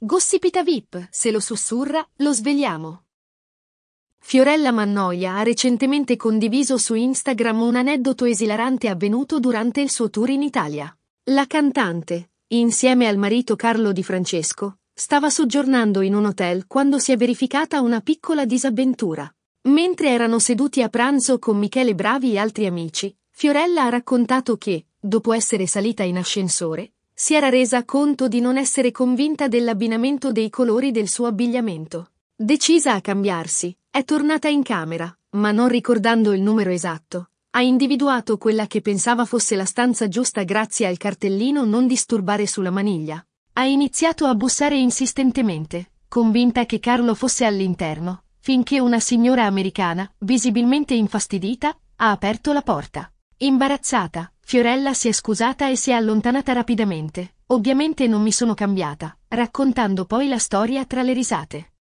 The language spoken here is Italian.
Gossipita VIP, se lo sussurra, lo svegliamo. Fiorella Mannoia ha recentemente condiviso su Instagram un aneddoto esilarante avvenuto durante il suo tour in Italia. La cantante, insieme al marito Carlo Di Francesco, stava soggiornando in un hotel quando si è verificata una piccola disavventura. Mentre erano seduti a pranzo con Michele Bravi e altri amici, Fiorella ha raccontato che, dopo essere salita in ascensore, si era resa conto di non essere convinta dell'abbinamento dei colori del suo abbigliamento. Decisa a cambiarsi, è tornata in camera, ma non ricordando il numero esatto, ha individuato quella che pensava fosse la stanza giusta grazie al cartellino non disturbare sulla maniglia. Ha iniziato a bussare insistentemente, convinta che Carlo fosse all'interno, finché una signora americana, visibilmente infastidita, ha aperto la porta. Imbarazzata, Fiorella si è scusata e si è allontanata rapidamente. Ovviamente non mi sono cambiata, raccontando poi la storia tra le risate.